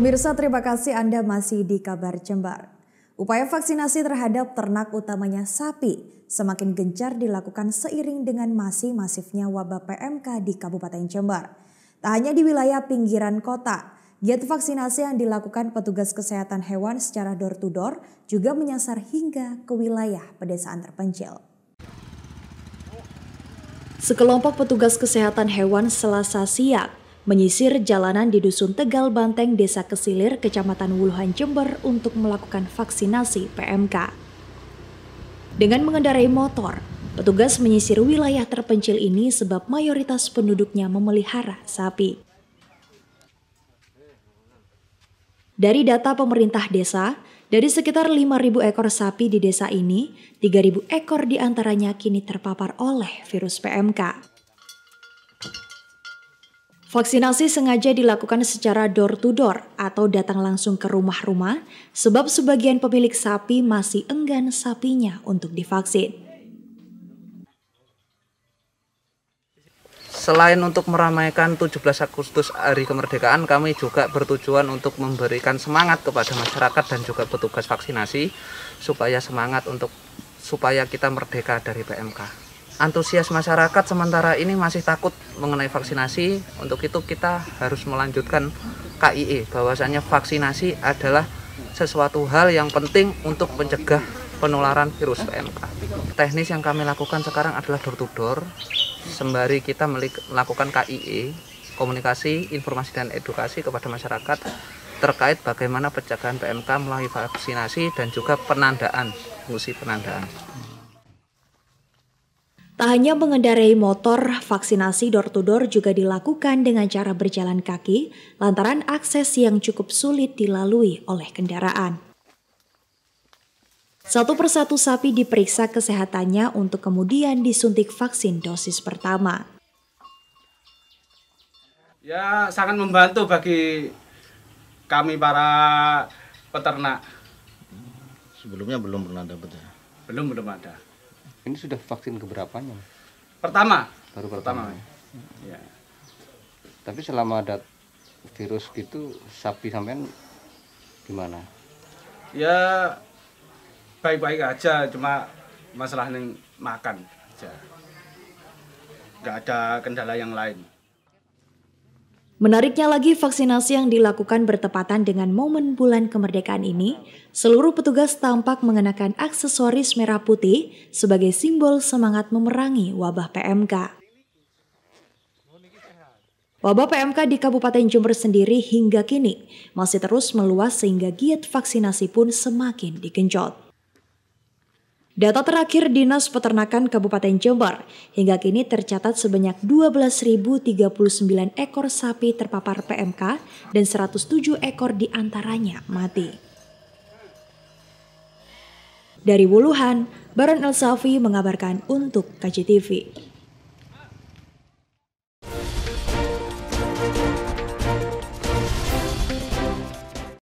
Pemirsa terima kasih Anda masih di kabar Jember. Upaya vaksinasi terhadap ternak utamanya sapi semakin gencar dilakukan seiring dengan masih masifnya wabah PMK di Kabupaten Jember. Tak hanya di wilayah pinggiran kota, giat vaksinasi yang dilakukan petugas kesehatan hewan secara door-to-door juga menyasar hingga ke wilayah pedesaan terpencil. Sekelompok petugas kesehatan hewan Selasa siang menyisir jalanan di Dusun Tegal Banteng, Desa Kesilir, Kecamatan Wuluhan Jember untuk melakukan vaksinasi PMK. Dengan mengendarai motor, petugas menyisir wilayah terpencil ini sebab mayoritas penduduknya memelihara sapi. Dari data pemerintah desa, dari sekitar 5.000 ekor sapi di desa ini, 3.000 ekor diantaranya kini terpapar oleh virus PMK. Vaksinasi sengaja dilakukan secara door-to-door -door atau datang langsung ke rumah-rumah sebab sebagian pemilik sapi masih enggan sapinya untuk divaksin. Selain untuk meramaikan 17 Agustus hari kemerdekaan, kami juga bertujuan untuk memberikan semangat kepada masyarakat dan juga petugas vaksinasi supaya semangat untuk supaya kita merdeka dari PMK antusias masyarakat sementara ini masih takut mengenai vaksinasi. Untuk itu kita harus melanjutkan KIE bahwasanya vaksinasi adalah sesuatu hal yang penting untuk mencegah penularan virus PMK. Teknis yang kami lakukan sekarang adalah door to door sembari kita melakukan KIE, komunikasi, informasi dan edukasi kepada masyarakat terkait bagaimana pencegahan PMK melalui vaksinasi dan juga penandaan, fungsi penandaan. Tak hanya mengendarai motor, vaksinasi door-to-door -door juga dilakukan dengan cara berjalan kaki lantaran akses yang cukup sulit dilalui oleh kendaraan. Satu persatu sapi diperiksa kesehatannya untuk kemudian disuntik vaksin dosis pertama. Ya, sangat membantu bagi kami para peternak. Sebelumnya belum pernah dapat ya? Belum, belum ada. Ini sudah vaksin keberapanya? Pertama. Baru pertama. pertama. Ya. Iya. Tapi selama ada virus gitu sapi sampean gimana? Ya baik-baik aja, cuma masalah neng makan aja. Nggak ada kendala yang lain. Menariknya lagi, vaksinasi yang dilakukan bertepatan dengan momen bulan kemerdekaan ini, seluruh petugas tampak mengenakan aksesoris merah putih sebagai simbol semangat memerangi wabah PMK. Wabah PMK di Kabupaten Jember sendiri hingga kini masih terus meluas sehingga giat vaksinasi pun semakin dikenjot. Data terakhir Dinas Peternakan Kabupaten Jember, hingga kini tercatat sebanyak 12.039 ekor sapi terpapar PMK dan 107 ekor diantaranya mati. Dari Wuluhan, Baron El Safi mengabarkan untuk KJTV.